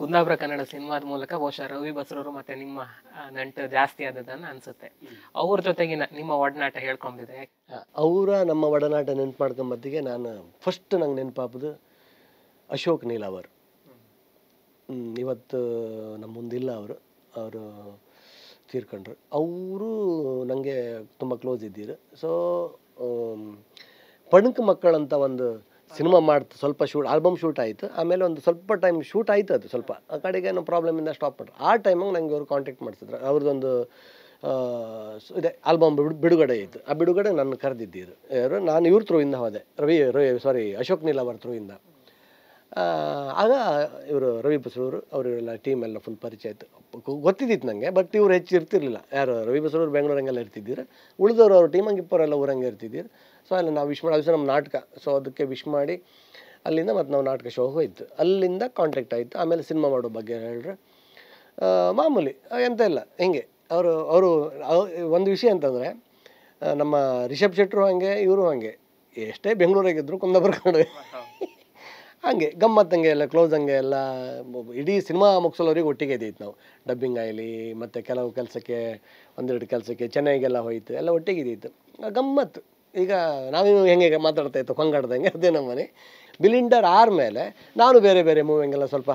ಕುಂದಾಪುರ ಕನ್ನಡ ಸಿನಿಮಾದ ಮೂಲಕ ಬಹುಶಃ ರವಿ ಬಸ್ರವರು ಮತ್ತೆ ನಿಮ್ಮ ನಂಟು ಜಾಸ್ತಿ ಆದದ್ದನ್ನ ಅನ್ಸುತ್ತೆ ಅವ್ರ ಜೊತೆಗಿನ ನಿಮ್ಮ ಒಡನಾಟ ಹೇಳ್ಕೊಂಡಿದೆ ಅವರ ನಮ್ಮ ಒಡನಾಟ ನೆನ್ಪು ಮಾಡ್ಕೊಂಬತ್ತಿಗೆ ನಾನು ಫಸ್ಟ್ ನಂಗೆ ನೆನಪಾಗದು ಅಶೋಕ್ ನೀಲ್ ಅವರು ಇವತ್ತು ನಮ್ಮ ಮುಂದಿಲ್ಲ ಅವರು ಅವರು ತೀರ್ಕೊಂಡ್ರು ಅವರು ನನಗೆ ತುಂಬ ಕ್ಲೋಸ್ ಇದ್ದೀರು ಸೊ ಪಣಕ್ ಮಕ್ಕಳಂತ ಒಂದು ಸಿನಿಮಾ ಮಾಡ್ತು ಸ್ವಲ್ಪ ಶೂಟ್ ಆಲ್ಬಮ್ ಶೂಟ್ ಆಯಿತು ಆಮೇಲೆ ಒಂದು ಸ್ವಲ್ಪ ಟೈಮ್ ಶೂಟ್ ಆಯಿತು ಅದು ಸ್ವಲ್ಪ ಆ ಕಡೆಗೆ ಏನೋ ಪ್ರಾಬ್ಲಮಿಂದ ಸ್ಟಾಪ್ ಮಾಡ್ರು ಆ ಟೈಮಾಗ ನನಗೆ ಅವರು ಕಾಂಟ್ಯಾಕ್ಟ್ ಮಾಡಿಸಿದ್ರು ಅವ್ರದ್ದೊಂದು ಇದೆ ಆಲ್ಬಮ್ ಬಿಡುಗಡೆ ಇತ್ತು ಆ ಬಿಡುಗಡೆ ನನ್ನ ಕರೆದಿದ್ದರು ಯಾರು ನಾನು ಇವ್ರ ಥ್ರೂ ಇಂದ ಹೋದೆ ರವಿ ರವಿ ಸಾರಿ ಅಶೋಕ್ ನೀಲ್ ಅವರ ಥ್ರೂ ಇಂದ ಆಗ ಇವರು ರವಿ ಬಸವರು ಅವರಿವರೆಲ್ಲ ಟೀಮೆಲ್ಲ ಫುಲ್ ಪರಿಚಯ ಆಯಿತು ಗೊತ್ತಿದ್ದಿತ್ತು ನನಗೆ ಬಟ್ ಇವ್ರು ಹೆಚ್ಚು ಇರ್ತಿರ್ಲಿಲ್ಲ ಯಾರು ರವಿ ಬೆಂಗಳೂರು ಬೆಂಗಳೂರಂಗೆಲ್ಲ ಇರ್ತಿದ್ದೀರ ಉಳಿದವರು ಅವ್ರ ಇಪ್ಪರೆಲ್ಲ ಇಪ್ಪವರೆಲ್ಲ ಊರಂಗೆ ಇರ್ತಿದ್ದೀರ ಸೊ ಅಲ್ಲಿ ನಾವು ವಿಶ್ ಮಾಡಿ ನಮ್ಮ ನಾಟಕ ಸೊ ಅದಕ್ಕೆ ವಿಶ್ ಮಾಡಿ ಅಲ್ಲಿಂದ ಮತ್ತು ನಾವು ನಾಟಕ ಶೋ ಹೋಯಿತು ಅಲ್ಲಿಂದ ಕಾಂಟ್ಯಾಕ್ಟ್ ಆಯಿತು ಆಮೇಲೆ ಸಿನಿಮಾ ಮಾಡೋ ಬಗ್ಗೆ ಹೇಳ್ರೆ ಮಾಮೂಲಿ ಎಂತ ಇಲ್ಲ ಹಿಂಗೆ ಅವರು ಅವರು ಒಂದು ವಿಷಯ ಅಂತಂದರೆ ನಮ್ಮ ರಿಷಬ್ ಶೆಟ್ಟರು ಹಾಗೆ ಇವರು ಹಾಗೆ ಎಷ್ಟೇ ಬೆಂಗಳೂರಾಗಿದ್ದರು ಕುಂದಾಪುರ ಕಡೆ ಹಂಗೆ ಗಮ್ಮತ್ತಂಗೆ ಎಲ್ಲ ಕ್ಲೋಸ್ ಹಂಗೆ ಎಲ್ಲ ಇಡೀ ಸಿನಿಮಾ ಮುಗಿಸೋರಿಗೆ ಒಟ್ಟಿಗೆ ಇದ್ದಿತ್ತು ನಾವು ಡಬ್ಬಿಂಗ್ ಆಗಲಿ ಮತ್ತು ಕೆಲವು ಕೆಲಸಕ್ಕೆ ಒಂದೆರಡು ಕೆಲಸಕ್ಕೆ ಚೆನ್ನೈಗೆಲ್ಲ ಹೋಯಿತು ಎಲ್ಲ ಒಟ್ಟಿಗೆ ಇದ್ದಿತ್ತು ಗಮ್ಮತ್ತು ಈಗ ನಾವೇನು ಹೆಂಗೆ ಮಾತಾಡ್ತಾ ಇತ್ತು ಕೊಂಗಾಡ್ದಂಗೆ ಅದೇ ನಮ್ಮನೆ ಬಿಲಿಂಡರ್ ಆದಮೇಲೆ ನಾನು ಬೇರೆ ಬೇರೆ ಮೂವಿಂಗೆಲ್ಲ ಸ್ವಲ್ಪ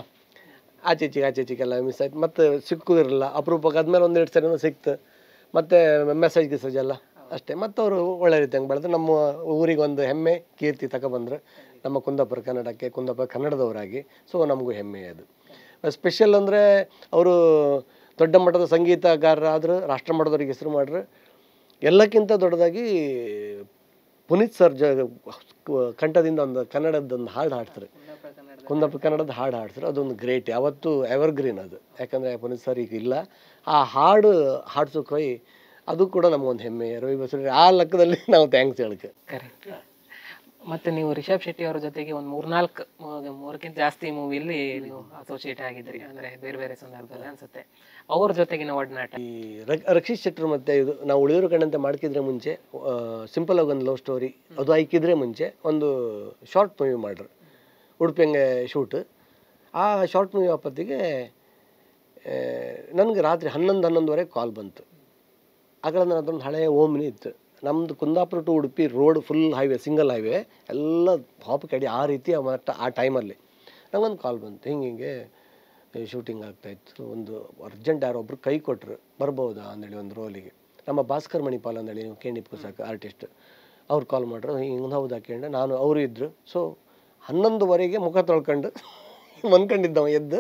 ಆಚೆ ಈಚೆಗೆ ಆಚೆ ಈಚೆಗೆಲ್ಲ ಮಿಸ್ ಆಯ್ತು ಮತ್ತು ಸಿಕ್ಕೋದಿರಲಿಲ್ಲ ಅಪರೂಪಕ್ಕೆ ಆದಮೇಲೆ ಒಂದೆರಡು ಸರಿನೂ ಸಿಕ್ತು ಮತ್ತು ಮೆಸೇಜ್ ಗಿಸೇಜ್ ಎಲ್ಲ ಅಷ್ಟೇ ಅವರು ಒಳ್ಳೆ ರೀತಿಯಂಗೆ ಬೆಳೆದು ನಮ್ಮ ಊರಿಗೆ ಒಂದು ಹೆಮ್ಮೆ ಕೀರ್ತಿ ತಗೊಬಂದ್ರು ನಮ್ಮ ಕುಂದಾಪುರ ಕನ್ನಡಕ್ಕೆ ಕುಂದಾಪುರ ಕನ್ನಡದವರಾಗಿ ಸೊ ನಮಗೂ ಹೆಮ್ಮೆ ಅದು ಸ್ಪೆಷಲ್ ಅಂದರೆ ಅವರು ದೊಡ್ಡ ಮಟ್ಟದ ಸಂಗೀತಗಾರರಾದರು ರಾಷ್ಟ್ರಮಟ್ಟದವ್ರಿಗೆ ಮಟ್ಟದವ್ರಿಗೆ ಹೆಸರು ಮಾಡ್ರೆ ಎಲ್ಲಕ್ಕಿಂತ ದೊಡ್ಡದಾಗಿ ಪುನೀತ್ ಸರ್ ಜ ಕಂಠದಿಂದ ಒಂದು ಕನ್ನಡದೊಂದು ಹಾಡು ಹಾಡ್ತಾರೆ ಕುಂದಾಪುರ ಕನ್ನಡದ ಹಾಡು ಹಾಡ್ತಾರೆ ಅದೊಂದು ಗ್ರೇಟ್ ಯಾವತ್ತೂ ಎವರ್ಗ್ರೀನ್ ಅದು ಯಾಕಂದರೆ ಪುನೀತ್ ಸರ್ ಈಗ ಇಲ್ಲ ಆ ಹಾಡು ಹಾಡ್ಸೋಕೆ ಅದು ಕೂಡ ನಮಗೊಂದು ಹೆಮ್ಮೆ ರವಿ ಬಸರಿ ಆ ಲೆಕ್ಕದಲ್ಲಿ ನಾವು ಥ್ಯಾಂಕ್ಸ್ ಹೇಳಕ್ಕೆ ಕರೆಕ್ಟ್ ಮತ್ತೆ ನೀವು ರಿಷಬ್ ಶೆಟ್ಟಿ ಅವರ ಜೊತೆಗೆ ಒಂದು ಮೂರ್ನಾಲ್ಕು ಮೂರಕ್ಕಿಂತ ಜಾಸ್ತಿ ಮೂವಿಲಿ ನೀವು ಅಸೋಸಿಯೇಟ್ ಆಗಿದ್ರಿ ಅಂದ್ರೆ ಬೇರೆ ಬೇರೆ ಸಂದರ್ಭದಲ್ಲಿ ಅನಿಸುತ್ತೆ ಅವ್ರ ಜೊತೆಗಿನ ಒಡನಾಟ ಈ ರಕ್ಷಿತ್ ಶೆಟ್ಟರ್ ಮತ್ತೆ ಇದು ನಾವು ಉಳಿದಿರೋ ಕಂಡಂತೆ ಮಾಡ್ಕಿದ್ರೆ ಮುಂಚೆ ಸಿಂಪಲ್ ಆಗಿ ಒಂದು ಲವ್ ಸ್ಟೋರಿ ಅದು ಹಾಕಿದ್ರೆ ಮುಂಚೆ ಒಂದು ಶಾರ್ಟ್ ಮೂವಿ ಮಾಡ್ರು ಹಂಗೆ ಶೂಟ್ ಆ ಶಾರ್ಟ್ ಮೂವಿ ಆಪತ್ತಿಗೆ ನನಗೆ ರಾತ್ರಿ ಹನ್ನೊಂದು ಹನ್ನೊಂದುವರೆಗೆ ಕಾಲ್ ಬಂತು ಆಗಲ್ಲ ಅದೊಂದು ಹಳೆಯ ಓಮ್ನಿ ಇತ್ತು ನಮ್ಮದು Kundapura to Udupi road full highway single highway ಎಲ್ಲ ಪಾಪಕ್ಕೆ ಅಡಿ ಆ ರೀತಿ ಮಟ್ಟ ಆ ಟೈಮಲ್ಲಿ ನಂಗೊಂದು ಕಾಲ್ ಬಂತು ಹಿಂಗೆ ಹಿಂಗೆ ಶೂಟಿಂಗ್ ಆಗ್ತಾಯಿತ್ತು ಒಂದು ಅರ್ಜೆಂಟ್ ಯಾರೋ ಒಬ್ರು ಕೈ ಕೊಟ್ಟರು ಬರ್ಬೋದಾ ಅಂದೇಳಿ ಒಂದು ರೋಲಿಗೆ ನಮ್ಮ ಭಾಸ್ಕರ್ ಮಣಿಪಾಲ್ ಅಂದೇಳಿ ಕೇಂಡಿ ಪುಸ್ತಕ ಆರ್ಟಿಸ್ಟ್ ಅವ್ರು ಕಾಲ್ ಮಾಡ್ರು ಹಿಂಗೆ ಹೌದಾ ಕೇಂದ್ರ ನಾನು ಅವರು ಇದ್ದರು ಸೊ ಹನ್ನೊಂದುವರೆಗೆ ಮುಖ ತೊಳ್ಕೊಂಡು ಮನ್ಕೊಂಡಿದ್ದವ ಎದ್ದು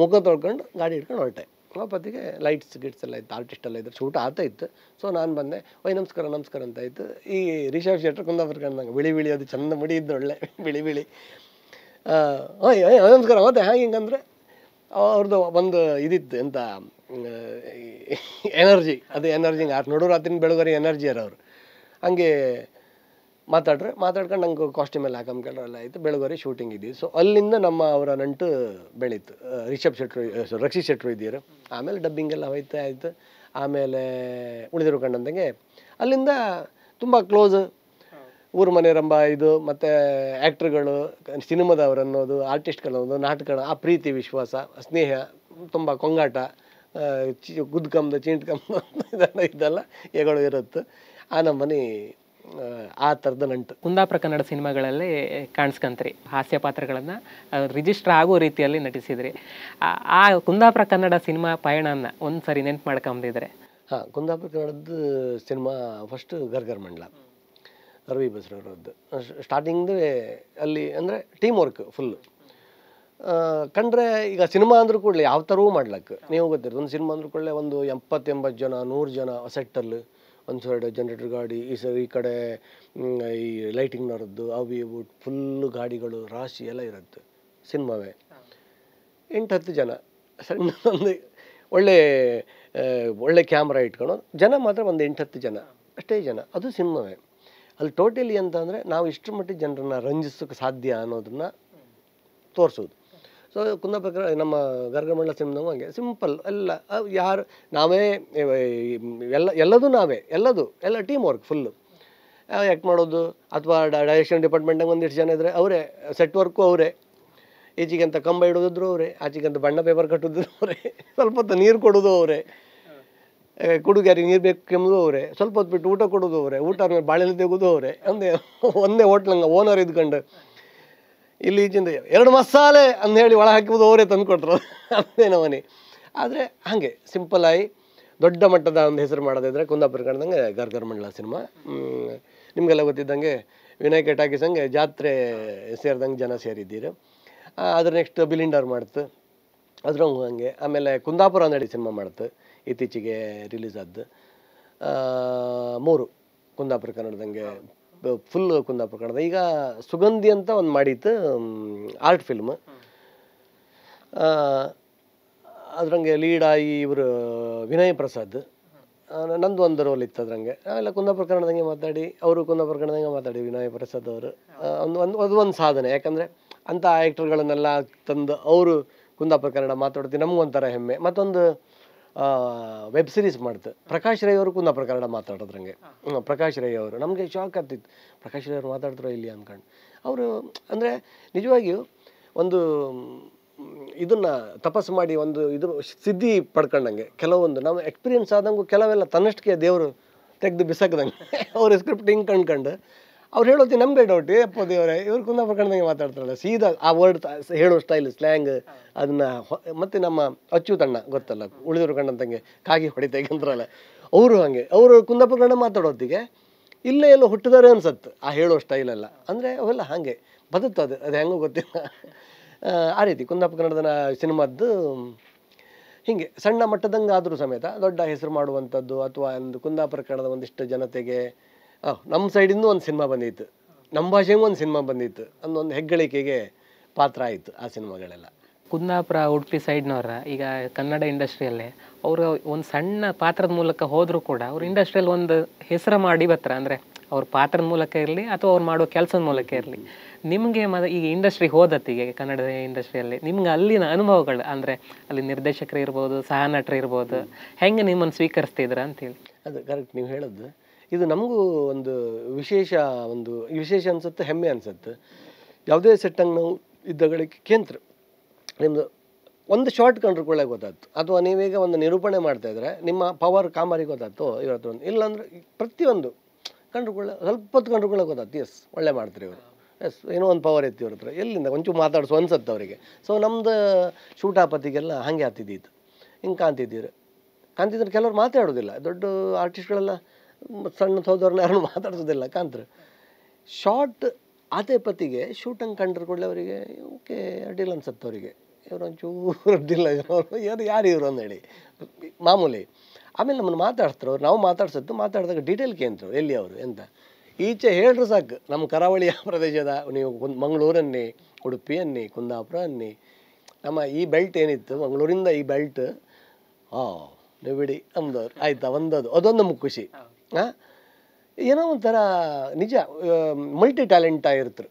ಮುಖ ತೊಳ್ಕೊಂಡು ಗಾಡಿ ಹಿಡ್ಕೊಂಡು ಹೊರಟೆ ಅಲೋಪತಿಗೆ ಲೈಟ್ಸ್ ಗಿಟ್ಸ್ ಎಲ್ಲ ಇತ್ತು ಆರ್ಟಿಸ್ಟ್ ಎಲ್ಲ ಇದ್ರು ಶೂಟ್ ಆಗ್ತಾ ಇತ್ತು ಸೊ ನಾನು ಬಂದೆ ಓಯ್ ನಮಸ್ಕಾರ ನಮಸ್ಕಾರ ಅಂತ ಇತ್ತು ಈ ರಿಷಬ್ ಶೆಟ್ರ್ ಕುಂದಾಪುರ ಕಂಡಂಗೆ ಬಿಳಿ ಬಿಳಿ ಅದು ಚಂದ ಮುಡಿ ಇದ್ದು ಒಳ್ಳೆ ಬಿಳಿ ಬಿಳಿ ಓಯ್ ಓಯ್ ನಮಸ್ಕಾರ ಮತ್ತೆ ಹ್ಯಾಂಗೆ ಹಿಂಗಂದ್ರೆ ಅವ್ರದ್ದು ಒಂದು ಇದಿತ್ತು ಎಂತ ಎನರ್ಜಿ ಅದು ಎನರ್ಜಿ ನೋಡೋರು ಆತಿನ ಬೆಳಗಾರಿ ಎನರ್ಜಿ ಅವರು ಹಂಗೆ ಮಾತಾಡ್ರೆ ಮಾತಾಡ್ಕೊಂಡು ನಂಗೆ ಕಾಸ್ಟ್ಯೂಮ್ ಎಲ್ಲ ಹಾಕೊಂಬಲ್ಲ ಎಲ್ಲ ಆಯಿತು ಬೆಳಗಾವಿ ಶೂಟಿಂಗ್ ಇದ್ದೀವಿ ಸೊ ಅಲ್ಲಿಂದ ನಮ್ಮ ಅವರ ನಂಟು ಬೆಳೀತು ರಿಷಬ್ ಶೆಟ್ರು ರಕ್ಷಿತ್ ಶೆಟ್ರು ಇದ್ದೀರು ಆಮೇಲೆ ಡಬ್ಬಿಂಗ್ ಎಲ್ಲ ಹೋಯ್ತು ಆಯಿತು ಆಮೇಲೆ ಉಳಿದಿರು ಕಂಡಂತಂಗೆ ಅಲ್ಲಿಂದ ತುಂಬ ಕ್ಲೋಸ್ ಊರು ಮನೆ ರಂಭ ಇದು ಮತ್ತು ಆ್ಯಕ್ಟ್ರುಗಳು ಸಿನಿಮಾದವರು ಅನ್ನೋದು ಆರ್ಟಿಸ್ಟ್ಗಳು ಅನ್ನೋದು ನಾಟಕಗಳು ಆ ಪ್ರೀತಿ ವಿಶ್ವಾಸ ಸ್ನೇಹ ತುಂಬ ಕೊಂಗಾಟ ಗುದ್ಕಂಬದು ಚೀಂಟ್ಕಂಬ ಇದೆಲ್ಲ ಇದೆಲ್ಲ ಎಗಳು ಇರುತ್ತೆ ಆ ನಮ್ಮನೆ ಆ ಥರದ ನಂಟು ಕುಂದಾಪುರ ಕನ್ನಡ ಸಿನಿಮಾಗಳಲ್ಲಿ ಕಾಣಿಸ್ಕಂತ್ರಿ ಹಾಸ್ಯ ಪಾತ್ರಗಳನ್ನು ರಿಜಿಸ್ಟರ್ ಆಗೋ ರೀತಿಯಲ್ಲಿ ನಟಿಸಿದ್ರಿ ಆ ಕುಂದಾಪುರ ಕನ್ನಡ ಸಿನಿಮಾ ಪಯಣನ ಒಂದು ಸರಿ ನೆನ್ಪು ಮಾಡ್ಕೊಂಬಂದಿದ್ರೆ ಹಾಂ ಕುಂದಾಪುರ ಕನ್ನಡದ್ದು ಸಿನಿಮಾ ಫಸ್ಟು ಗರ್ಗರ್ ಮಂಡಲ ರವಿ ಬಸರವರದ್ದು ಸ್ಟಾರ್ಟಿಂಗ್ದು ಅಲ್ಲಿ ಅಂದರೆ ಟೀಮ್ ವರ್ಕ್ ಫುಲ್ಲು ಕಂಡ್ರೆ ಈಗ ಸಿನಿಮಾ ಅಂದ್ರೂ ಕೂಡಲೇ ಯಾವ ಥರವೂ ಮಾಡ್ಲಕ್ಕೆ ನೀವು ಗೊತ್ತಿರೋದು ಒಂದು ಸಿನಿಮಾ ಅಂದ್ರೂ ಕೂಡಲೇ ಒಂದು ಎಂಬತ್ತೆಂಬತ್ತು ಜನ ನೂರು ಜನ ಸೆಟ್ಟಲ್ಲಿ ಒಂದು ಸೈಡ್ ಜನ್ರೇಟರ್ ಗಾಡಿ ಈ ಸ ಈ ಕಡೆ ಈ ಲೈಟಿಂಗ್ನವರದ್ದು ಅವು ಇವು ಫುಲ್ಲು ಗಾಡಿಗಳು ರಾಶಿ ಎಲ್ಲ ಇರುತ್ತೆ ಸಿನಿಮಾವೇ ಎಂಟು ಹತ್ತು ಜನ ಒಂದು ಒಳ್ಳೆ ಒಳ್ಳೆ ಕ್ಯಾಮ್ರಾ ಇಟ್ಕೊಂಡು ಜನ ಮಾತ್ರ ಒಂದು ಎಂಟು ಹತ್ತು ಜನ ಅಷ್ಟೇ ಜನ ಅದು ಸಿನಿಮಾವೇ ಅಲ್ಲಿ ಟೋಟಲಿ ಅಂತ ಅಂದರೆ ನಾವು ಇಷ್ಟರ ಮಟ್ಟಿಗೆ ಜನರನ್ನು ರಂಜಿಸೋಕೆ ಸಾಧ್ಯ ಅನ್ನೋದನ್ನು ತೋರಿಸೋದು ಸೊ ಕುಂದಾಪುರ ನಮ್ಮ ಗರ್ಗಮಂಡಲ ಸಿಮ್ನವು ಹಂಗೆ ಸಿಂಪಲ್ ಎಲ್ಲ ಯಾರು ನಾವೇ ಎಲ್ಲ ಎಲ್ಲದೂ ನಾವೇ ಎಲ್ಲದು ಎಲ್ಲ ಟೀಮ್ ವರ್ಕ್ ಫುಲ್ಲು ಆ್ಯಕ್ಟ್ ಮಾಡೋದು ಅಥವಾ ಡೈರೆಕ್ಷನ್ ಡಿಪಾರ್ಟ್ಮೆಂಟಾಗ ಒಂದಿಷ್ಟು ಜನ ಇದ್ದರೆ ಅವರೇ ಸೆಟ್ ವರ್ಕು ಅವರೇ ಅಂತ ಕಂಬ ಇಡೋದಿದ್ರು ಅವರೇ ಅಂತ ಬಣ್ಣ ಪೇಪರ್ ಕಟ್ಟೋದ್ರು ಅವರೇ ಸ್ವಲ್ಪ ಹೊತ್ತು ನೀರು ಕೊಡೋದು ಅವರೇ ಕುಡುಗಾರಿ ನೀರು ಬೇಕು ಕೆಮ್ಮದು ಅವರೇ ಸ್ವಲ್ಪ ಹೊತ್ತು ಬಿಟ್ಟು ಊಟ ಕೊಡೋದು ಅವರೇ ಊಟ ಮೇಲೆ ಬಾಳೆಲೆ ತೆಗೋದು ಅವರೇ ಒಂದೇ ಒಂದೇ ಹೋಟ್ಲಂಗೆ ಓನರ್ ಇದ್ಕೊಂಡು ಇಲ್ಲಿ ಈಚಿಂದ ಎರಡು ಮಸಾಲೆ ಹೇಳಿ ಒಳ ಹಾಕಿಬೋದು ಅವರೇ ತಂದು ಕೊಟ್ಟರು ಅದೇ ಮನೆ ಆದರೆ ಹಾಗೆ ಸಿಂಪಲಾಗಿ ದೊಡ್ಡ ಮಟ್ಟದ ಒಂದು ಹೆಸರು ಮಾಡೋದಿದ್ರೆ ಕುಂದಾಪುರ ಕಂಡಂಗೆ ಗರ್ಗರ್ ಮಂಡಲ ಸಿನಿಮಾ ನಿಮಗೆಲ್ಲ ಗೊತ್ತಿದ್ದಂಗೆ ವಿನಾಯಕ ಹಂಗೆ ಜಾತ್ರೆ ಸೇರಿದಂಗೆ ಜನ ಸೇರಿದ್ದೀರು ಅದ್ರ ನೆಕ್ಸ್ಟ್ ಬಿಲಿಂಡರ್ ಮಾಡ್ತು ಅದ್ರ ಹಂಗೆ ಆಮೇಲೆ ಕುಂದಾಪುರ ಅಂದೇಳಿ ಸಿನಿಮಾ ಮಾಡ್ತು ಇತ್ತೀಚೆಗೆ ರಿಲೀಸ್ ಆದ್ದು ಮೂರು ಕುಂದಾಪುರ ಕನ್ನಡದಂಗೆ ಫುಲ್ ಕುಂದಾಪುರ ಈಗ ಸುಗಂಧಿ ಅಂತ ಒಂದು ಮಾಡಿತ್ತು ಆರ್ಟ್ ಫಿಲ್ಮ್ ಅದ್ರಂಗೆ ಲೀಡಾಗಿ ಇವರು ವಿನಯ್ ಪ್ರಸಾದ್ ನಂದು ಒಂದು ರೋಲ್ ಇತ್ತು ಅದ್ರಂಗೆ ಎಲ್ಲ ಕುಂದಾಪುರ ಕನ್ನಡದಂಗೆ ಮಾತಾಡಿ ಅವರು ಕುಂದಾಪುರ ಕನ್ನಡದಂಗೆ ಮಾತಾಡಿ ವಿನಯ್ ಪ್ರಸಾದ್ ಅವರು ಒಂದು ಒಂದು ಅದು ಒಂದು ಸಾಧನೆ ಯಾಕಂದರೆ ಅಂಥ ಆ್ಯಕ್ಟರ್ಗಳನ್ನೆಲ್ಲ ತಂದು ಅವರು ಕುಂದಾಪುರ ಪ್ರಕರಣ ಮಾತಾಡ್ತೀವಿ ನಮಗೊಂಥರ ಹೆಮ್ಮೆ ಮತ್ತೊಂದು ವೆಬ್ ಸೀರೀಸ್ ಮಾಡ್ತು ಪ್ರಕಾಶ್ ರೈ ಅವರು ಕುಂದಾಪುರ ಕನ್ನಡ ಮಾತಾಡೋದ್ರಂಗೆ ಪ್ರಕಾಶ್ ರೈ ಅವರು ನಮಗೆ ಶಾಕ್ ಆಗ್ತಿತ್ತು ಪ್ರಕಾಶ್ ರೈ ಅವರು ಮಾತಾಡಿದ್ರು ಇಲ್ಲಿ ಅಂದ್ಕೊಂಡು ಅವರು ಅಂದರೆ ನಿಜವಾಗಿಯೂ ಒಂದು ಇದನ್ನು ತಪಸ್ಸು ಮಾಡಿ ಒಂದು ಇದು ಸಿದ್ಧಿ ಪಡ್ಕೊಂಡಂಗೆ ಕೆಲವೊಂದು ನಾವು ಎಕ್ಸ್ಪೀರಿಯನ್ಸ್ ಆದಂಗೂ ಕೆಲವೆಲ್ಲ ತನ್ನಷ್ಟಕ್ಕೆ ದೇವರು ತೆಗೆದು ಬಿಸಾಕ್ದಂಗೆ ಅವರು ಸ್ಕ್ರಿಪ್ಟ್ ಹಿಂಗೆ ಕಂಡ್ಕೊಂಡು ಅವ್ರು ಹೇಳೋದು ನಮ್ಗೆ ಡೌಟ್ ಅಪ್ಪ ದೇವರೇ ಇವರು ಕುಂದಾಪುರ ಮಾತಾಡ್ತಾರಲ್ಲ ಸೀದಾ ಆ ವರ್ಡ್ ಹೇಳೋ ಸ್ಟೈಲ್ ಸ್ಲ್ಯಾಂಗ್ ಅದನ್ನ ಮತ್ತೆ ನಮ್ಮ ಅಚ್ಚುತಣ್ಣ ಗೊತ್ತಲ್ಲ ಉಳಿದವರು ಕಣ್ಣಂತಂಗೆ ಕಾಗಿ ಅಂತಾರಲ್ಲ ಅವರು ಹಾಗೆ ಅವರು ಕುಂದಾಪುರ ಕನ್ನಡ ಮಾತಾಡೋದಿಗೆ ಇಲ್ಲೇ ಎಲ್ಲ ಹುಟ್ಟಿದಾರೆ ಅನ್ಸತ್ತು ಆ ಹೇಳೋ ಸ್ಟೈಲೆಲ್ಲ ಅಂದರೆ ಅವೆಲ್ಲ ಹಾಗೆ ಬದುತ್ತೆ ಅದು ಅದು ಹೆಂಗೂ ಗೊತ್ತಿಲ್ಲ ಆ ರೀತಿ ಕುಂದಾಪ ಕನ್ನಡದ ಸಿನಿಮಾದ್ದು ಹೀಗೆ ಸಣ್ಣ ಮಟ್ಟದಂಗೆ ಆದರೂ ಸಮೇತ ದೊಡ್ಡ ಹೆಸರು ಮಾಡುವಂಥದ್ದು ಅಥವಾ ಒಂದು ಕುಂದಾಪುರ ಕನ್ನಡದ ಒಂದಿಷ್ಟು ಜನತೆಗೆ ನಮ್ಮ ಸೈಡಿಂದ ಒಂದು ಸಿನಿಮಾ ಬಂದಿತ್ತು ನಮ್ಮ ಭಾಷೆಗೂ ಒಂದು ಸಿನಿಮಾ ಬಂದಿತ್ತು ಅನ್ನೊಂದು ಹೆಗ್ಗಳಿಕೆಗೆ ಪಾತ್ರ ಆಯಿತು ಆ ಸಿನಿಮಾಗಳೆಲ್ಲ ಕುಂದಾಪುರ ಉಡುಪಿ ಸೈಡ್ನವರ ಈಗ ಕನ್ನಡ ಇಂಡಸ್ಟ್ರಿಯಲ್ಲೇ ಅವರು ಒಂದು ಸಣ್ಣ ಪಾತ್ರದ ಮೂಲಕ ಹೋದರೂ ಕೂಡ ಅವ್ರು ಇಂಡಸ್ಟ್ರಿಯಲ್ಲಿ ಒಂದು ಹೆಸರು ಮಾಡಿ ಬತ್ತರ ಅಂದರೆ ಅವ್ರ ಪಾತ್ರದ ಮೂಲಕ ಇರಲಿ ಅಥವಾ ಅವ್ರು ಮಾಡೋ ಕೆಲಸದ ಮೂಲಕ ಇರಲಿ ನಿಮಗೆ ಮ ಈಗ ಇಂಡಸ್ಟ್ರಿ ಹೋದತ್ತಿಗೆ ಕನ್ನಡ ಇಂಡಸ್ಟ್ರಿಯಲ್ಲಿ ನಿಮ್ಗೆ ಅಲ್ಲಿನ ಅನುಭವಗಳು ಅಂದರೆ ಅಲ್ಲಿ ನಿರ್ದೇಶಕರು ಇರ್ಬೋದು ಸಹ ನಟರು ಇರ್ಬೋದು ಹೆಂಗೆ ನಿಮ್ಮನ್ನು ಸ್ವೀಕರಿಸ್ತಿದ್ರ ಅಂತೇಳಿ ಅದು ಕರೆಕ್ಟ್ ನೀವು ಹೇಳೋದು ಇದು ನಮಗೂ ಒಂದು ವಿಶೇಷ ಒಂದು ವಿಶೇಷ ಅನ್ಸುತ್ತೆ ಹೆಮ್ಮೆ ಅನ್ಸುತ್ತೆ ಯಾವುದೇ ಸೆಟ್ಟಂಗೆ ನಾವು ಇದ್ದಗಳಿಗೆ ಕೇಂದ್ರ ನಿಮ್ಮದು ಒಂದು ಶಾರ್ಟ್ ಕಂಡ್ಕೊಳ್ಳೆ ಗೊತ್ತಾಯ್ತು ಅಥವಾ ನೀವೀಗ ಒಂದು ನಿರೂಪಣೆ ಮಾಡ್ತಾಯಿದ್ರೆ ನಿಮ್ಮ ಪವರ್ ಕಾಮಾರಿ ಗೊತ್ತಾಯ್ತು ಇವ್ರ ಒಂದು ಇಲ್ಲಾಂದ್ರೆ ಪ್ರತಿಯೊಂದು ಕಂಡುಕೊಳ್ಳೆ ಸ್ವಲ್ಪ ಹೊತ್ತು ಕಂಡುಕೊಳ್ಳೆ ಗೊತ್ತಾಯ್ತು ಎಸ್ ಒಳ್ಳೆ ಮಾಡ್ತಾರೆ ಇವರು ಎಸ್ ಏನೋ ಒಂದು ಪವರ್ ಇತ್ತು ಇವ್ರ ಹತ್ರ ಎಲ್ಲಿಂದ ಒಂಚೂ ಮಾತಾಡಿಸೋ ಅನ್ಸತ್ತೆ ಅವರಿಗೆ ಸೊ ನಮ್ಮದು ಶೂಟಾಪತಿಗೆಲ್ಲ ಹಾಗೆ ಹತ್ತಿದ್ದಿತ್ತು ಹಿಂಗೆ ಕಾಣ್ತಿದ್ದೀವ್ರು ಕಾಣ್ತಿದ್ರೆ ಕೆಲವರು ಮಾತಾಡೋದಿಲ್ಲ ದೊಡ್ಡ ಆರ್ಟಿಸ್ಟ್ಗಳೆಲ್ಲ ಸಣ್ಣ ಸೋದರನ ಯಾರನ್ನು ಮಾತಾಡ್ಸೋದಿಲ್ಲ ಕಾಂತ್ರ ಶಾರ್ಟ್ ಆತೆ ಪತಿಗೆ ಶೂಟಂಗ್ ಕಂಡ್ರೆ ಕೂಡಲೇ ಅವರಿಗೆ ಓಕೆ ಅಡ್ಡಿಲ್ಲ ಅನ್ಸತ್ತೆ ಅವರಿಗೆ ಒಂಚೂರು ಅಡ್ಡಿಲ್ಲ ಯಾರು ಯಾರು ಇವರು ಅಂದೇಳಿ ಮಾಮೂಲಿ ಆಮೇಲೆ ನಮ್ಮನ್ನು ಮಾತಾಡ್ತಾರೆ ಅವ್ರು ನಾವು ಮಾತಾಡ್ಸತ್ತು ಮಾತಾಡಿದಾಗ ಡೀಟೇಲ್ ಕೇಂದ್ರ ಎಲ್ಲಿ ಅವರು ಎಂತ ಈಚೆ ಹೇಳ್ರು ಸಾಕು ನಮ್ಮ ಕರಾವಳಿಯ ಪ್ರದೇಶದ ನೀವು ಮಂಗಳೂರನ್ನಿ ಉಡುಪಿ ಅನ್ನಿ ಕುಂದಾಪುರ ಅನ್ನಿ ನಮ್ಮ ಈ ಬೆಲ್ಟ್ ಏನಿತ್ತು ಮಂಗಳೂರಿಂದ ಈ ಬೆಲ್ಟ್ ಹಾ ನೀವು ಬಿಡಿ ನಮ್ದವ್ರು ಆಯಿತಾ ಒಂದದು ಅದೊಂದು ನಮಗೆ ಖುಷಿ ಏನೋ ಒಂಥರ ನಿಜ ಮಲ್ಟಿ ಟ್ಯಾಲೆಂಟ್ ಆಗಿರ್ತರು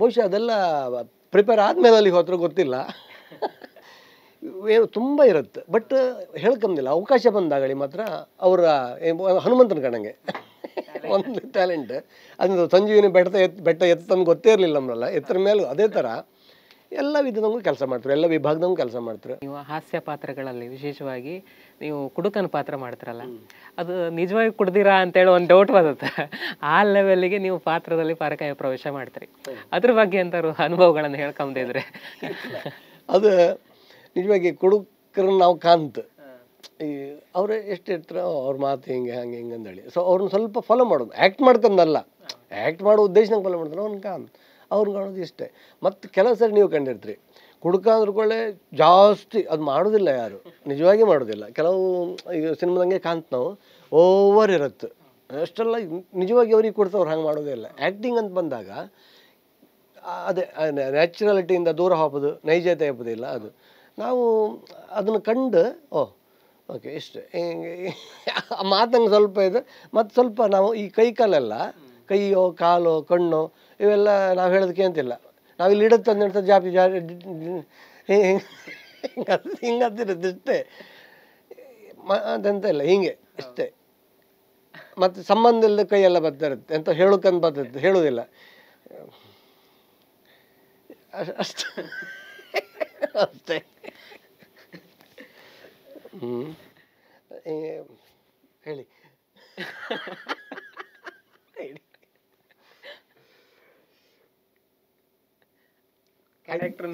ಬಹುಶಃ ಅದೆಲ್ಲ ಪ್ರಿಪೇರ್ ಆದಮೇಲೆ ಅಲ್ಲಿ ಹೋದ್ರೆ ಗೊತ್ತಿಲ್ಲ ತುಂಬ ಇರುತ್ತೆ ಬಟ್ ಹೇಳ್ಕೊಂಡಿಲ್ಲ ಅವಕಾಶ ಬಂದಾಗಳಿ ಮಾತ್ರ ಅವರ ಹನುಮಂತನ ಕಣಂಗೆ ಒಂದು ಟ್ಯಾಲೆಂಟ್ ಅದನ್ನು ಸಂಜೀವಿನಿ ಬೆಟ್ಟ ಎತ್ ಬೆಟ್ಟ ಎತ್ತ ಗೊತ್ತೇ ಇರಲಿಲ್ಲ ನಮ್ಮಲ್ಲ ಎತ್ತರ ಮೇಲೂ ಅದೇ ಥರ ಎಲ್ಲ ವಿಧದಂಗೂ ಕೆಲಸ ಮಾಡ್ತಾರೆ ಎಲ್ಲ ವಿಭಾಗದಂಗೂ ಕೆಲಸ ಮಾಡ್ತಾರೆ ನೀವು ಹಾಸ್ಯ ಪಾತ್ರಗಳಲ್ಲಿ ವಿಶೇಷವಾಗಿ ನೀವು ಕುಡುಕನ ಪಾತ್ರ ಮಾಡ್ತೀರಲ್ಲ ಅದು ನಿಜವಾಗಿ ಕುಡ್ದಿರಾ ಅಂತೇಳಿ ಒಂದು ಡೌಟ್ ಬರುತ್ತೆ ಆ ಲೆವೆಲ್ಗೆ ನೀವು ಪಾತ್ರದಲ್ಲಿ ಪಾರಕಾಯ ಪ್ರವೇಶ ಮಾಡ್ತೀರಿ ಅದ್ರ ಬಗ್ಗೆ ಎಂತಾರು ಅನುಭವಗಳನ್ನು ಹೇಳ್ಕೊಂಡಿದ್ರೆ ಅದು ನಿಜವಾಗಿ ಕುಡುಕರ ನಾವು ಕಾಂತ ಈ ಅವ್ರು ಎಷ್ಟು ಇರ್ತಾರೆ ಅವ್ರ ಮಾತು ಹಿಂಗೆ ಹಂಗೆ ಹಿಂಗೆ ಹೇಳಿ ಸೊ ಅವ್ರನ್ನ ಸ್ವಲ್ಪ ಫಾಲೋ ಮಾಡೋದು ಆ್ಯಕ್ಟ್ ಮಾಡ್ಕೊಂಡಲ್ಲ ಆ್ಯಕ್ಟ್ ಮಾಡೋ ಉದ್ದೇಶ ಫಾಲೋ ಮಾಡ್ತಾರೆ ಅವ್ನ ಕಾಣ್ ಅವ್ರು ಕಾಣೋದು ಇಷ್ಟೇ ಮತ್ತು ಕೆಲವು ಸರಿ ನೀವು ಕಂಡಿರ್ತೀರಿ ಕೂಡಲೇ ಜಾಸ್ತಿ ಅದು ಮಾಡೋದಿಲ್ಲ ಯಾರು ನಿಜವಾಗಿ ಮಾಡೋದಿಲ್ಲ ಕೆಲವು ಈಗ ಸಿನಿಮಾದಂಗೆ ಕಾಂತ ನಾವು ಓವರ್ ಇರುತ್ತೆ ಅಷ್ಟೆಲ್ಲ ನಿಜವಾಗಿ ಅವ್ರಿಗೆ ಕೊಡ್ತವ್ರು ಹಂಗೆ ಮಾಡೋದೇ ಇಲ್ಲ ಆ್ಯಕ್ಟಿಂಗ್ ಅಂತ ಬಂದಾಗ ಅದೇ ನ್ಯಾಚುರಾಲಿಟಿಯಿಂದ ದೂರ ಹಾಕೋದು ನೈಜತೆ ಹಬ್ಬದಿಲ್ಲ ಅದು ನಾವು ಅದನ್ನು ಕಂಡು ಓ ಓಕೆ ಇಷ್ಟು ಆ ಮಾತಂಗೆ ಸ್ವಲ್ಪ ಇದೆ ಮತ್ತು ಸ್ವಲ್ಪ ನಾವು ಈ ಕೈ ಕಾಲೆಲ್ಲ ಕೈಯೋ ಕಾಲೋ ಕಣ್ಣು ಇವೆಲ್ಲ ನಾವು ಹೇಳೋದಕ್ಕೆ ಅಂತಿಲ್ಲ ನಾವು ಇಲ್ಲಿ ಇಡುತ್ತೆ ಅಂತ ಜಾಸ್ತಿ ಜಾರಿ ಹಿಂಗದ್ದು ಹಿಂಗದ್ದಿರುತ್ತೆ ಇಷ್ಟೇ ಮ ಅದಂತ ಇಲ್ಲ ಹೀಗೆ ಇಷ್ಟೇ ಮತ್ತು ಸಂಬಂಧ ಇಲ್ಲದ ಕೈಯೆಲ್ಲ ಬರ್ತಾ ಇರುತ್ತೆ ಅಂತ ಹೇಳೋಕ್ಕಂತ ಬದ್ದಿರುತ್ತೆ ಹೇಳುವುದಿಲ್ಲ ಅಷ್ಟೇ ಅಷ್ಟೇ ಹ್ಞೂ ಹೇಳಿ ಕ್ಯಾರೆಕ್ಟರ್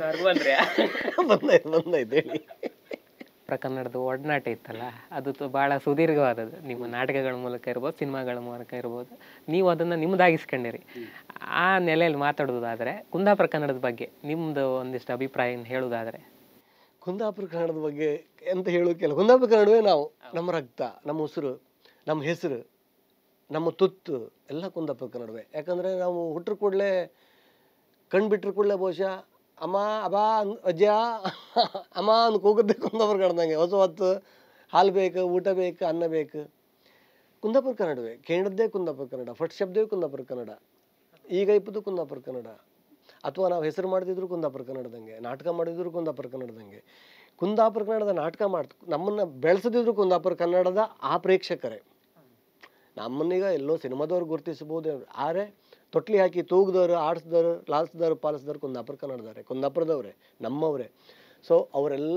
ಬಂದೈತೆ ಹೇಳಿ ಕನ್ನಡದ ಒಡನಾಟ ಇತ್ತಲ್ಲ ಅದು ಬಹಳ ಸುದೀರ್ಘವಾದದ್ದು ನಿಮ್ಮ ನಾಟಕಗಳ ಮೂಲಕ ಇರ್ಬೋದು ಸಿನಿಮಾಗಳ ಮೂಲಕ ಇರ್ಬೋದು ನೀವು ಅದನ್ನು ನಿಮ್ಮದಾಗಿಸ್ಕೊಂಡಿರಿ ಆ ನೆಲೆಯಲ್ಲಿ ಮಾತಾಡೋದಾದ್ರೆ ಕುಂದಾಪುರ ಕನ್ನಡದ ಬಗ್ಗೆ ನಿಮ್ಮದು ಒಂದಿಷ್ಟು ಅಭಿಪ್ರಾಯ ಹೇಳೋದಾದರೆ ಕುಂದಾಪುರ ಕನ್ನಡದ ಬಗ್ಗೆ ಎಂತ ಹೇಳೋಕೆಲ್ಲ ಕುಂದಾಪುರ ಕನ್ನಡವೇ ನಾವು ನಮ್ಮ ರಕ್ತ ನಮ್ಮ ಉಸಿರು ನಮ್ಮ ಹೆಸರು ನಮ್ಮ ತುತ್ತು ಎಲ್ಲ ಕುಂದಾಪುರ ಕನ್ನಡವೇ ಯಾಕಂದರೆ ನಾವು ಹುಟ್ಟರು ಕೂಡಲೇ ಕಣ್ಬಿಟ್ರು ಕೂಡಲೇ ಬಹುಶಃ ಅಮ್ಮ ಅಬ್ಬ ಅಜ್ಜ ಅಮ್ಮ ಅಂದ್ ಕೂಗಬೇಕು ಕುಂದಾಪುರ ಕನ್ನಡದಂಗೆ ಹೊಸ ಹೊತ್ತು ಹಾಲು ಬೇಕು ಊಟ ಬೇಕು ಅನ್ನ ಬೇಕು ಕುಂದಾಪುರ ಕನ್ನಡವೇ ಕೇಳಿದ್ದೇ ಕುಂದಾಪುರ ಕನ್ನಡ ಫಟ್ ಶಬ್ದವೇ ಕುಂದಾಪುರ ಕನ್ನಡ ಈಗ ಇಪ್ಪದು ಕುಂದಾಪುರ ಕನ್ನಡ ಅಥವಾ ನಾವು ಹೆಸರು ಮಾಡ್ತಿದ್ರು ಕುಂದಾಪುರ ಕನ್ನಡದಂಗೆ ನಾಟಕ ಮಾಡಿದ್ರು ಕುಂದಾಪುರ ಕನ್ನಡದಂಗೆ ಕುಂದಾಪುರ ಕನ್ನಡದ ನಾಟಕ ಮಾಡ್ತು ನಮ್ಮನ್ನು ಬೆಳೆಸದಿದ್ರು ಕುಂದಾಪುರ ಕನ್ನಡದ ಆ ಪ್ರೇಕ್ಷಕರೇ ನಮ್ಮನ್ನೀಗ ಎಲ್ಲೋ ಸಿನಿಮಾದವ್ರು ಗುರುತಿಸ್ಬೋದು ಆದರೆ ತೊಟ್ಲಿ ಹಾಕಿ ತೂಗ್ದವ್ರು ಆಡಿಸ್ದವ್ರು ಲಾಲ್ಸ್ದವ್ರು ಪಾಲಿಸಿದವರು ಕುಂದಾಪುರ ಕನ್ನಡದವ್ರೆ ಕುಂದಾಪುರದವ್ರೆ ನಮ್ಮವರೇ ಸೊ ಅವರೆಲ್ಲ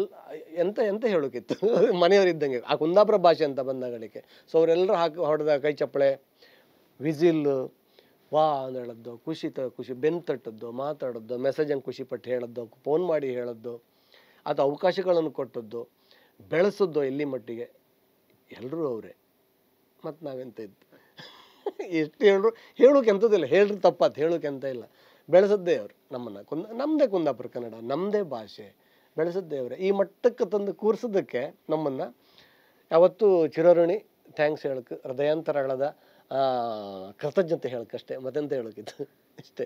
ಎಂತ ಎಂತ ಹೇಳೋಕ್ಕಿತ್ತು ಮನೆಯವ್ರು ಇದ್ದಂಗೆ ಆ ಕುಂದಾಪುರ ಭಾಷೆ ಅಂತ ಬಂದಾಗಲಿಕ್ಕೆ ಸೊ ಅವರೆಲ್ಲರೂ ಹಾಕಿ ಹೊಡೆದ ಕೈ ಚಪ್ಪಳೆ ವಿಸಿಲ್ಲು ವಾ ಅಂತ ಹೇಳದ್ದು ಖುಷಿ ತ ಖುಷಿ ಬೆನ್ ತಟ್ಟದ್ದು ಮಾತಾಡೋದು ಮೆಸೇಜನ್ನು ಖುಷಿಪಟ್ಟು ಹೇಳೋದು ಫೋನ್ ಮಾಡಿ ಹೇಳದ್ದು ಅದು ಅವಕಾಶಗಳನ್ನು ಕೊಟ್ಟದ್ದು ಬೆಳೆಸಿದ್ದು ಎಲ್ಲಿ ಮಟ್ಟಿಗೆ ಎಲ್ಲರೂ ಅವರೇ ಮತ್ತು ನಾವೆಂತ ಇತ್ತು ಎಷ್ಟು ಹೇಳ್ರು ಹೇಳೋಕೆ ಎಂಥದ್ದಿಲ್ಲ ಹೇಳ್ರಿ ತಪ್ಪತ್ತು ಹೇಳೋಕೆ ಅಂತ ಇಲ್ಲ ಬೆಳೆಸದ್ದೇ ಅವರು ನಮ್ಮನ್ನು ಕುಂದ ನಮ್ಮದೇ ಕುಂದಾಪುರ ಕನ್ನಡ ನಮ್ಮದೇ ಭಾಷೆ ಬೆಳೆಸದ್ದೇ ಅವರೇ ಈ ಮಟ್ಟಕ್ಕೆ ತಂದು ಕೂರಿಸೋದಕ್ಕೆ ನಮ್ಮನ್ನು ಯಾವತ್ತೂ ಚಿರಋಣಿ ಥ್ಯಾಂಕ್ಸ್ ಹೇಳಕ್ಕೆ ಹೃದಯಾಂತರಗಳದ ಕೃತಜ್ಞತೆ ಹೇಳಕ್ಕಷ್ಟೇ ಮತ್ತೆಂತ ಹೇಳೋಕ್ಕಿತ್ತು ಅಷ್ಟೇ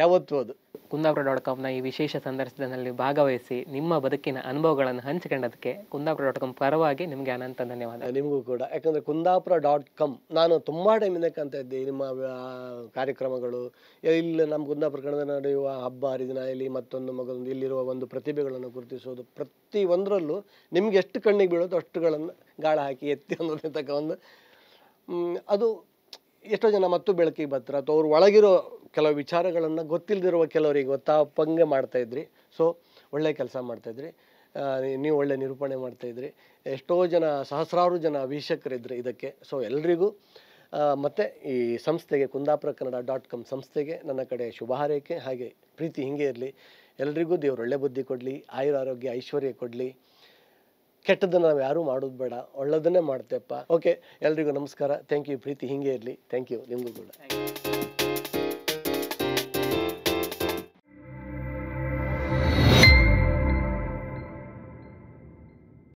ಯಾವತ್ತೂ ಅದು ಕುಂದಾಪುರ ಡಾಟ್ ಕಾಮ್ನ ಈ ವಿಶೇಷ ಸಂದರ್ಶನದಲ್ಲಿ ಭಾಗವಹಿಸಿ ನಿಮ್ಮ ಬದುಕಿನ ಅನುಭವಗಳನ್ನು ಹಂಚಿಕೊಂಡದಕ್ಕೆ ಕುಂದಾಪುರ ಡಾಟ್ ಕಾಮ್ ಪರವಾಗಿ ನಿಮಗೆ ಅನಂತ ಧನ್ಯವಾದ ನಿಮಗೂ ಕೂಡ ಯಾಕಂದರೆ ಕುಂದಾಪುರ ಡಾಟ್ ಕಾಮ್ ನಾನು ತುಂಬ ಟೈಮ್ ಕಂತ ಇದ್ದೆ ನಿಮ್ಮ ಕಾರ್ಯಕ್ರಮಗಳು ಇಲ್ಲಿ ನಮ್ಮ ಕುಂದಾಪುರ ಕಣದ ನಡೆಯುವ ಹಬ್ಬ ಹರಿದಿನ ಇಲ್ಲಿ ಮತ್ತೊಂದು ಮಗದೊಂದು ಇಲ್ಲಿರುವ ಒಂದು ಪ್ರತಿಭೆಗಳನ್ನು ಗುರುತಿಸೋದು ಪ್ರತಿ ಒಂದರಲ್ಲೂ ನಿಮ್ಗೆ ಎಷ್ಟು ಕಣ್ಣಿಗೆ ಬೀಳೋದು ಅಷ್ಟುಗಳನ್ನು ಗಾಳ ಹಾಕಿ ಎತ್ತಿ ಅನ್ನೋದಕ್ಕೆ ಒಂದು ಅದು ಎಷ್ಟೋ ಜನ ಮತ್ತು ಬೆಳಕಿಗೆ ಬತ್ರ ಅಥವಾ ಅವ್ರ ಒಳಗಿರೋ ಕೆಲವು ವಿಚಾರಗಳನ್ನು ಗೊತ್ತಿಲ್ಲದಿರುವ ಕೆಲವರಿಗೆ ಗೊತ್ತಾಪಂಗೆ ಮಾಡ್ತಾಯಿದ್ರಿ ಸೊ ಒಳ್ಳೆ ಕೆಲಸ ಮಾಡ್ತಾಯಿದ್ರಿ ನೀವು ಒಳ್ಳೆ ನಿರೂಪಣೆ ಮಾಡ್ತಾಯಿದ್ರಿ ಎಷ್ಟೋ ಜನ ಸಹಸ್ರಾರು ಜನ ಅಭಿಷೇಕರಿದ್ದರು ಇದಕ್ಕೆ ಸೊ ಎಲ್ರಿಗೂ ಮತ್ತು ಈ ಸಂಸ್ಥೆಗೆ ಕುಂದಾಪುರ ಕನ್ನಡ ಡಾಟ್ ಕಾಮ್ ಸಂಸ್ಥೆಗೆ ನನ್ನ ಕಡೆ ಶುಭ ಹಾರೈಕೆ ಹಾಗೆ ಪ್ರೀತಿ ಹಿಂಗೆ ಇರಲಿ ಎಲ್ರಿಗೂ ದೇವರು ಒಳ್ಳೆ ಬುದ್ಧಿ ಕೊಡಲಿ ಆಯುರ ಆರೋಗ್ಯ ಐಶ್ವರ್ಯ ಕೊಡಲಿ ಕೆಟ್ಟದನ್ನು ನಾವು ಯಾರೂ ಮಾಡೋದು ಬೇಡ ಒಳ್ಳೆದನ್ನೇ ಮಾಡ್ತೇಪ್ಪ ಓಕೆ ಎಲ್ರಿಗೂ ನಮಸ್ಕಾರ ಥ್ಯಾಂಕ್ ಯು ಪ್ರೀತಿ ಹಿಂಗೆ ಇರಲಿ ಥ್ಯಾಂಕ್ ಯು ನಿಮಗೂ ಕೂಡ